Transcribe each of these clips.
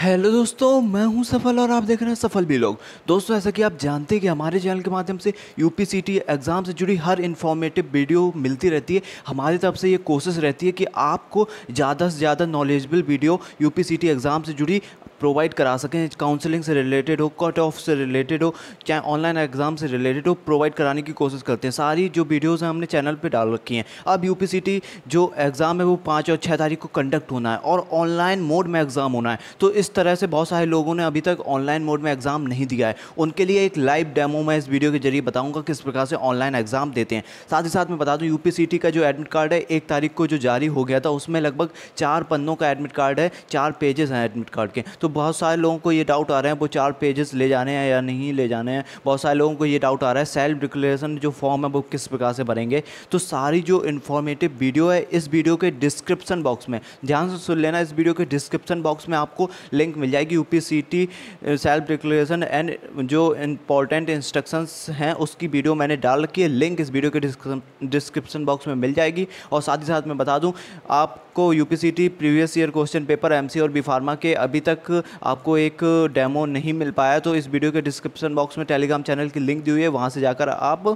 hello दोस्तों मैं हूं सफल और आप देख रहे हैं सफल भी लोग दोस्तों ऐसा कि आप जानते हैं कि हमारे चैनल के माध्यम से यू एग्ज़ाम से जुड़ी हर इन्फॉर्मेटिव वीडियो मिलती रहती है हमारी तरफ से ये कोशिश रहती है कि आपको ज़्यादा से ज़्यादा नॉलेजबल वीडियो यू एग्ज़ाम से जुड़ी प्रोवाइड करा सकें काउंसलिंग से रिलेटेड हो कट ऑफ से रिलेटेड हो चाहे ऑनलाइन एग्ज़ाम से रिलेटेड हो प्रोवाइड कराने की कोशिश करते हैं सारी जो वीडियोज़ हैं हमने चैनल पर डाल रखी हैं अब यू जो एग्ज़ाम है वो पाँच और छः तारीख को कंडक्ट होना है और ऑनलाइन मोड में एग्ज़ाम होना है तो इस तरह से बहुत सारे लोगों ने अभी तक ऑनलाइन मोड में एग्ज़ाम नहीं दिया है उनके लिए एक लाइव डेमो मैं इस वीडियो के जरिए बताऊँगा किस प्रकार से ऑनलाइन एग्ज़ाम देते हैं साथ ही साथ मैं बता दूँ यू का जो एडमिट कार्ड है एक तारीख को जो जारी हो गया था उसमें लगभग चार पन्नों का एडमिट कार्ड है चार पेजेस हैं एडमिट कार्ड के तो बहुत सारे लोगों को ये डाउट आ रहे हैं वो चार पेजेस ले जाने हैं या नहीं ले जाने हैं बहुत सारे लोगों को ये डाउट आ रहा है सेल्फ डिक्लेरेशन जो फॉर्म है वो किस प्रकार से भरेंगे तो सारी जो इन्फॉर्मेटिव वीडियो है इस वीडियो के डिस्क्रिप्शन बॉक्स में ध्यान से सुन लेना इस वीडियो के डिस्क्रिप्शन बॉक्स में आपको लिंक मिल जाएगी यू सेल्फ डिक्लेरेशन एंड जो इंपॉर्टेंट इंस्ट्रक्शंस हैं उसकी वीडियो मैंने डाल रखी है लिंक इस वीडियो के डिस्क्रिप्शन बॉक्स में मिल जाएगी और साथ ही साथ मैं बता दूँ आपको you previous year question paper M और बी फार्मा के अभी तक आपको एक डेमो नहीं मिल पाया तो इस वीडियो के डिस्क्रिप्शन बॉक्स में टेलीग्राम चैनल की लिंक दी हुई है वहाँ से जाकर आप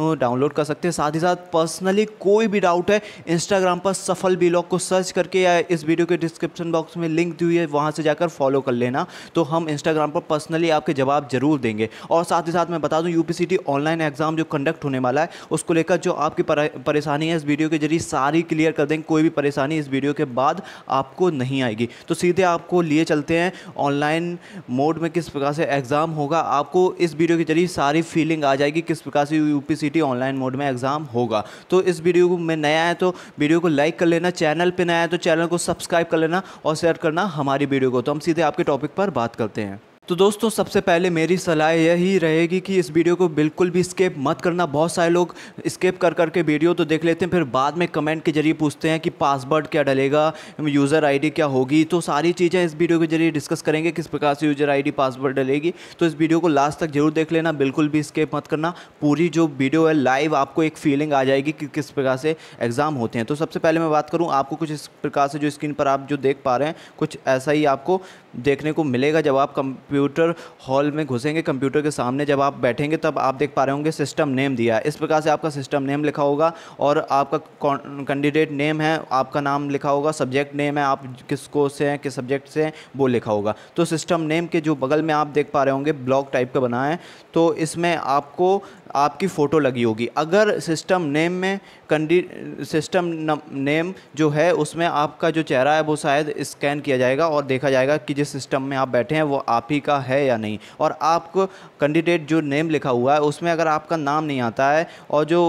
डाउनलोड कर सकते हैं साथ ही साथ पर्सनली कोई भी डाउट है इंस्टाग्राम पर सफल ब्लॉग को सर्च करके या इस वीडियो के डिस्क्रिप्शन बॉक्स में लिंक दी हुई है वहाँ से जाकर फॉलो कर लेना तो हम इंस्टाग्राम पर पर्सनली आपके जवाब जरूर देंगे और साथ ही साथ मैं बता दूँ यू ऑनलाइन एग्जाम जो कंडक्ट होने वाला है उसको लेकर जो आपकी परेशानी है इस वीडियो के जरिए सारी क्लियर कर देंगे कोई भी परेशानी इस वीडियो के बाद आपको नहीं आएगी तो सीधे आपको लिए चलते हैं ऑनलाइन मोड में किस प्रकार से एग्ज़ाम होगा आपको इस वीडियो के जरिए सारी फीलिंग आ जाएगी किस प्रकार से यू पी ऑनलाइन मोड में एग्ज़ाम होगा तो इस वीडियो में नया है तो वीडियो को लाइक कर लेना चैनल पर नया है तो चैनल को सब्सक्राइब कर लेना और शेयर करना हमारी वीडियो को तो हम सीधे आपके टॉपिक पर बात करते हैं तो दोस्तों सबसे पहले मेरी सलाह यही रहेगी कि इस वीडियो को बिल्कुल भी स्केप मत करना बहुत सारे लोग स्केप कर करके वीडियो तो देख लेते हैं फिर बाद में कमेंट के जरिए पूछते हैं कि पासवर्ड क्या डलेगा यूज़र आईडी क्या होगी तो सारी चीज़ें इस वीडियो के जरिए डिस्कस करेंगे किस प्रकार से यूज़र आई पासवर्ड डलेगी तो इस वीडियो को लास्ट तक जरूर देख लेना बिल्कुल भी स्केप मत करना पूरी जो वीडियो है लाइव आपको एक फीलिंग आ जाएगी कि किस प्रकार से एग्ज़ाम होते हैं तो सबसे पहले मैं बात करूँ आपको कुछ इस प्रकार से जो स्क्रीन पर आप जो देख पा रहे हैं कुछ ऐसा ही आपको देखने को मिलेगा जब आप कंप्यूटर हॉल में घुसेंगे कंप्यूटर के सामने जब आप बैठेंगे तब आप देख पा रहे होंगे सिस्टम नेम दिया है इस प्रकार से आपका सिस्टम नेम लिखा होगा और आपका कैंडिडेट नेम है आपका नाम लिखा होगा सब्जेक्ट नेम है आप किस कोर्स से हैं किस सब्जेक्ट से हैं वो लिखा होगा तो सिस्टम नेम के जो बगल में आप देख पा रहे होंगे ब्लॉक टाइप का बना है तो इसमें आपको आपकी फ़ोटो लगी होगी अगर सिस्टम नेम में कंडी सिस्टम नेम जो है उसमें आपका जो चेहरा है वो शायद स्कैन किया जाएगा और देखा जाएगा कि जिस सिस्टम में आप बैठे हैं वो आप ही का है या नहीं और आपको कैंडिडेट जो नेम लिखा हुआ है उसमें अगर आपका नाम नहीं आता है और जो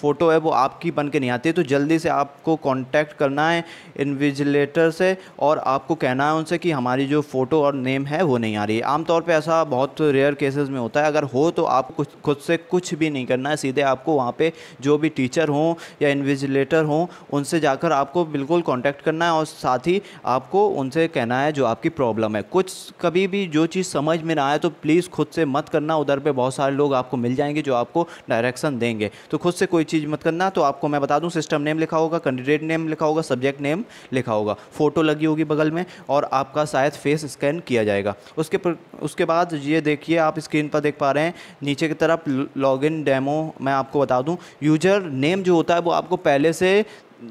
फ़ोटो है वो आपकी बन के नहीं आती तो जल्दी से आपको कॉन्टैक्ट करना है इन्विजिलेटर से और आपको कहना है उनसे कि हमारी जो फ़ोटो और नेम है वो नहीं आ रही है आमतौर पर ऐसा बहुत रेयर केसेस में होता है अगर हो तो आप कुछ खुद से कुछ भी नहीं करना है सीधे आपको वहाँ पे जो भी टीचर हों या इन्विजिलेटर हों उनसे जाकर आपको बिल्कुल कांटेक्ट करना है और साथ ही आपको उनसे कहना है जो आपकी प्रॉब्लम है कुछ कभी भी जो चीज़ समझ में ना आए तो प्लीज़ खुद से मत करना उधर पे बहुत सारे लोग आपको मिल जाएंगे जो आपको डायरेक्शन देंगे तो खुद से कोई चीज़ मत करना तो आपको मैं बता दूँ सिस्टम नेम लिखा होगा कैंडिडेट नेम लिखा होगा सब्जेक्ट नेम लिखा होगा फ़ोटो लगी होगी बगल में और आपका शायद फेस स्कैन किया जाएगा उसके पर, उसके बाद ये देखिए आप स्क्रीन पर देख पा रहे हैं नीचे की तरफ लॉग डेमो मैं आपको बता दूँ यूजर नेम जो होता है वो आपको पहले से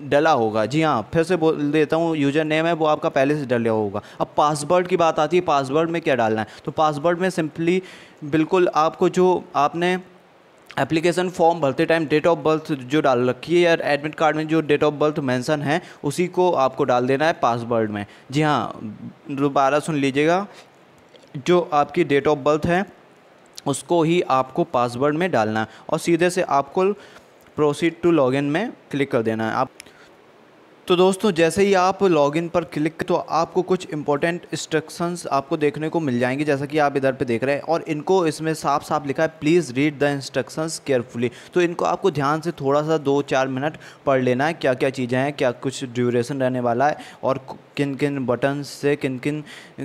डला होगा जी हाँ फिर से बोल देता हूँ यूजर नेम है वो आपका पहले से डला होगा अब पासवर्ड की बात आती है पासवर्ड में क्या डालना है तो पासवर्ड में सिंपली बिल्कुल आपको जो आपने एप्लीकेशन फॉर्म भरते टाइम डेट ऑफ बर्थ जो डाल रखी है या एडमिट कार्ड में जो डेट ऑफ बर्थ मेंशन है उसी को आपको डाल देना है पासवर्ड में जी हाँ दोबारा सुन लीजिएगा जो आपकी डेट ऑफ बर्थ है उसको ही आपको पासवर्ड में डालना है और सीधे से आपको प्रोसीड टू लॉगिन में क्लिक कर देना है आप तो दोस्तों जैसे ही आप लॉगिन पर क्लिक तो आपको कुछ इंपॉर्टेंट इंस्ट्रक्शंस आपको देखने को मिल जाएंगे जैसा कि आप इधर पे देख रहे हैं और इनको इसमें साफ साफ लिखा है please read the instructions carefully तो इनको आपको ध्यान से थोड़ा सा दो चार मिनट पढ़ लेना है क्या क्या चीज़ें हैं क्या कुछ ड्यूरेशन रहने वाला है और किन किन बटन से किन किन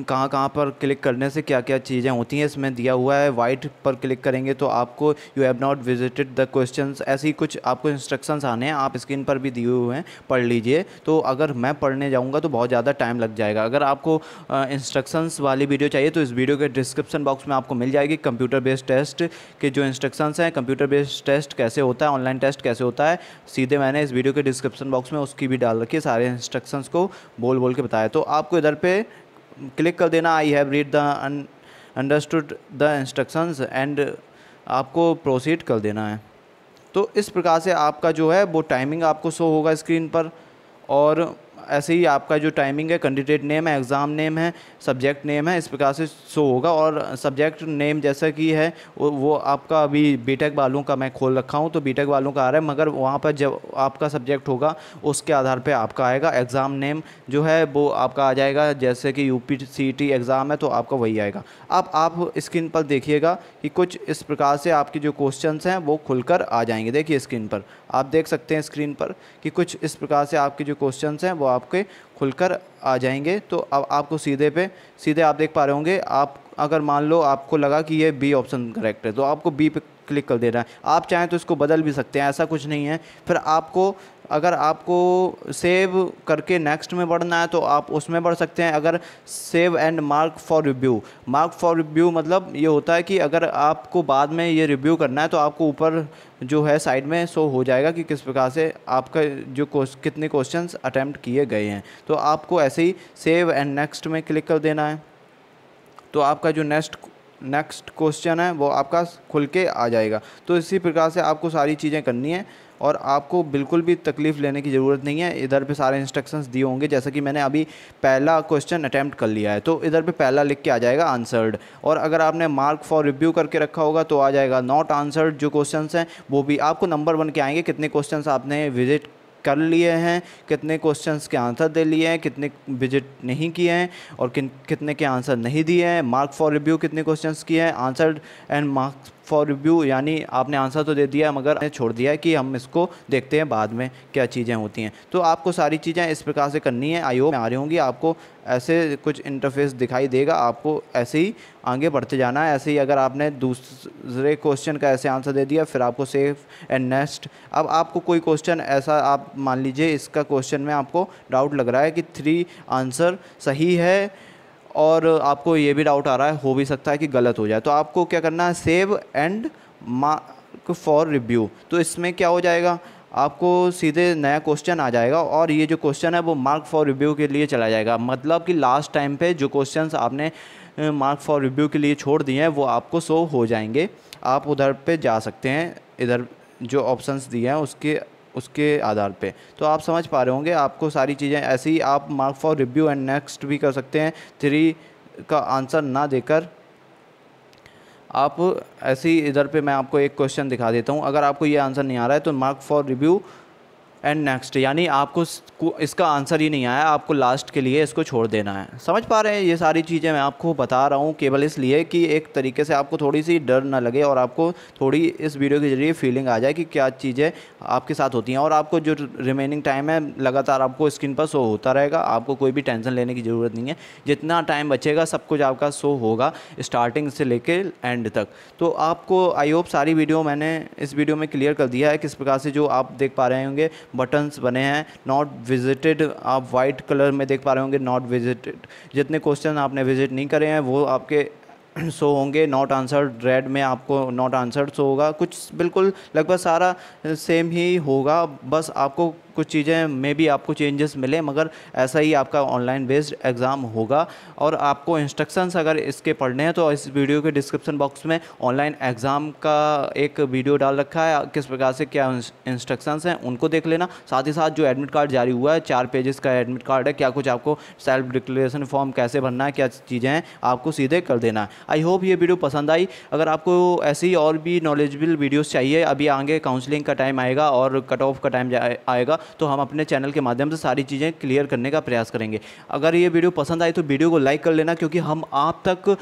कहाँ कहाँ पर क्लिक करने से क्या क्या चीज़ें होती हैं इसमें दिया हुआ है वाइट पर क्लिक करेंगे तो आपको you have not visited the question ऐसी कुछ आपको इंस्ट्रक्शंस आने हैं आप स्क्रीन पर भी दिए हुए हैं पढ़ लीजिए तो अगर मैं पढ़ने जाऊँगा तो बहुत ज़्यादा टाइम लग जाएगा अगर आपको इंस्ट्रक्शंस वाली वीडियो चाहिए तो इस वीडियो के डिस्क्रिप्शन बॉक्स में आपको मिल जाएगी कंप्यूटर बेस्ड टेस्ट के जो इंस्ट्रक्शंस हैं कंप्यूटर बेस्ड टेस्ट कैसे होता है ऑनलाइन टेस्ट कैसे होता है सीधे मैंने इस वीडियो के डिस्क्रिप्शन बॉक्स में उसकी भी डाल रखी है सारे इंस्ट्रक्शंस को बोल बोल के बताया तो आपको इधर पे क्लिक कर देना I have read the understood the instructions and आपको प्रोसीड कर देना है तो इस प्रकार से आपका जो है वो टाइमिंग आपको शो होगा स्क्रीन पर और ऐसे ही आपका जो टाइमिंग है कैंडिडेट नेम है एग्ज़ाम नेम है सब्जेक्ट नेम है इस प्रकार से शो होगा और सब्जेक्ट नेम जैसा कि है वो आपका अभी बीटेक वालों का मैं खोल रखा हूँ तो बीटेक वालों का आ रहा है मगर वहाँ पर जब आपका सब्जेक्ट होगा उसके आधार पर आपका आएगा एग्ज़ाम नेम जो है वो आपका आ जाएगा जैसे कि यू पी एग्ज़ाम है तो आपका वही आएगा अब आप स्क्रीन पर देखिएगा कि कुछ इस प्रकार से आपके जो क्वेश्चन हैं वो खुलकर आ जाएंगे देखिए स्क्रीन पर आप देख सकते हैं स्क्रीन पर कि कुछ इस प्रकार से आपके जो क्वेश्चन हैं वो आपके खुलकर आ जाएंगे तो अब आपको सीधे पे सीधे आप देख पा रहे होंगे आप अगर मान लो आपको लगा कि ये बी ऑप्शन करेक्ट है तो आपको बी पे क्लिक कर देना है आप चाहें तो इसको बदल भी सकते हैं ऐसा कुछ नहीं है फिर आपको अगर आपको सेव करके नेक्स्ट में बढ़ना है तो आप उसमें बढ़ सकते हैं अगर save and mark for review mark for review मतलब ये होता है कि अगर आपको बाद में ये रिव्यू करना है तो आपको ऊपर जो है साइड में शो हो जाएगा कि किस प्रकार से आपका जो कितने क्वेश्चंस अटैम्प्ट किए गए हैं तो आपको ऐसे ही सेव एंड नेक्स्ट में क्लिक कर देना है तो आपका जो नेक्स्ट नेक्स्ट क्वेश्चन है वो आपका खुल के आ जाएगा तो इसी प्रकार से आपको सारी चीज़ें करनी है और आपको बिल्कुल भी तकलीफ़ लेने की ज़रूरत नहीं है इधर पे सारे इंस्ट्रक्शंस दिए होंगे जैसा कि मैंने अभी पहला क्वेश्चन अटैम्प्ट कर लिया है तो इधर पे पहला लिख के आ जाएगा आंसर्ड और अगर आपने मार्क फॉर रिव्यू करके रखा होगा तो आ जाएगा नॉट आंसर्ड जो क्वेश्चन हैं वो भी आपको नंबर वन के आएंगे कितने क्वेश्चन आपने विजिट कर लिए हैं कितने क्वेश्चंस के आंसर दे लिए हैं कितने विजिट नहीं किए हैं और किन कितने के आंसर नहीं दिए हैं मार्क फॉर रिव्यू कितने क्वेश्चंस किए हैं answer and marks for review यानी आपने आंसर तो दे दिया मगर छोड़ दिया कि हम इसको देखते हैं बाद में क्या चीज़ें होती हैं तो आपको सारी चीज़ें इस प्रकार से करनी है आई में आ रही होंगी आपको ऐसे कुछ इंटरफेस दिखाई देगा आपको ऐसे ही आगे बढ़ते जाना है ऐसे ही अगर आपने दूसरे क्वेश्चन का ऐसे आंसर दे दिया फिर आपको सेफ एंड नेक्स्ट अब आपको कोई क्वेश्चन ऐसा आप मान लीजिए इसका क्वेश्चन में आपको डाउट लग रहा है कि थ्री आंसर सही है और आपको ये भी डाउट आ रहा है हो भी सकता है कि गलत हो जाए तो आपको क्या करना है save and mark for review तो इसमें क्या हो जाएगा आपको सीधे नया क्वेश्चन आ जाएगा और ये जो क्वेश्चन है वो मार्क फॉर रिव्यू के लिए चला जाएगा मतलब कि लास्ट टाइम पे जो क्वेश्चंस आपने मार्क फॉर रिव्यू के लिए छोड़ दिए हैं वो आपको शो हो जाएंगे आप उधर पे जा सकते हैं इधर जो ऑप्शंस दिए हैं उसके उसके आधार पे तो आप समझ पा रहे होंगे आपको सारी चीज़ें ऐसे ही आप mark for review and next भी कर सकते हैं थ्री का आंसर ना देकर आप ऐसे ही इधर पे मैं आपको एक क्वेश्चन दिखा देता हूँ अगर आपको ये आंसर नहीं आ रहा है तो mark for review and next यानी आपको इसका आंसर ही नहीं आया आपको लास्ट के लिए इसको छोड़ देना है समझ पा रहे हैं ये सारी चीज़ें मैं आपको बता रहा हूँ केवल इसलिए कि एक तरीके से आपको थोड़ी सी डर ना लगे और आपको थोड़ी इस वीडियो के ज़रिए फीलिंग आ जाए कि क्या चीज़ें आपके साथ होती हैं और आपको जो रिमेनिंग टाइम है लगातार आपको स्क्रीन पर शो होता रहेगा आपको कोई भी टेंशन लेने की ज़रूरत नहीं है जितना टाइम बचेगा सब कुछ आपका शो होगा स्टार्टिंग से ले एंड तक तो आपको आई होप सारी वीडियो मैंने इस वीडियो में क्लियर कर दिया है किस प्रकार से जो आप देख पा रहे होंगे बटन्स बने हैं नॉट विजिटेड आप वाइट कलर में देख पा रहे होंगे नॉट विजिटेड जितने क्वेश्चन आपने विजिट नहीं करे हैं वो आपके सो होंगे नॉट आंसर्ड रेड में आपको नॉट आंसर्ड सो होगा कुछ बिल्कुल लगभग सारा सेम ही होगा बस आपको कुछ चीज़ें में भी आपको चेंजेस मिले मगर ऐसा ही आपका ऑनलाइन बेस्ड एग्ज़ाम होगा और आपको इंस्ट्रक्शंस अगर इसके पढ़ने हैं तो इस वीडियो के डिस्क्रिप्शन बॉक्स में ऑनलाइन एग्ज़ाम का एक वीडियो डाल रखा है किस प्रकार से क्या इंस्ट्रक्शंस हैं उनको देख लेना साथ ही साथ जो एडमिट कार्ड जारी हुआ है चार पेजेस का एडमिट कार्ड है क्या कुछ आपको सेल्फ डिक्लेरेशन फॉर्म कैसे भरना है क्या चीज़ें हैं आपको सीधे कर देना है आई होप ये वीडियो पसंद आई अगर आपको ऐसी और भी नॉलेजबल वीडियोज़ चाहिए अभी आगे काउंसलिंग का टाइम आएगा और कट ऑफ का टाइम आएगा तो हम अपने चैनल के माध्यम से सारी चीज़ें क्लियर करने का प्रयास करेंगे अगर ये वीडियो पसंद आई तो वीडियो को लाइक कर लेना क्योंकि हम आप तक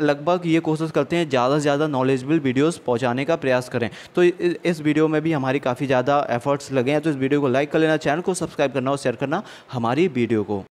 लगभग ये कोशिश करते हैं ज़्यादा से ज़्यादा नॉलेजबल वीडियोज़ पहुँचाने का प्रयास करें तो इस वीडियो में भी हमारी काफ़ी ज़्यादा एफर्ट्स लगे हैं तो इस वीडियो को लाइक कर लेना चैनल को सब्सक्राइब करना और शेयर करना हमारी वीडियो को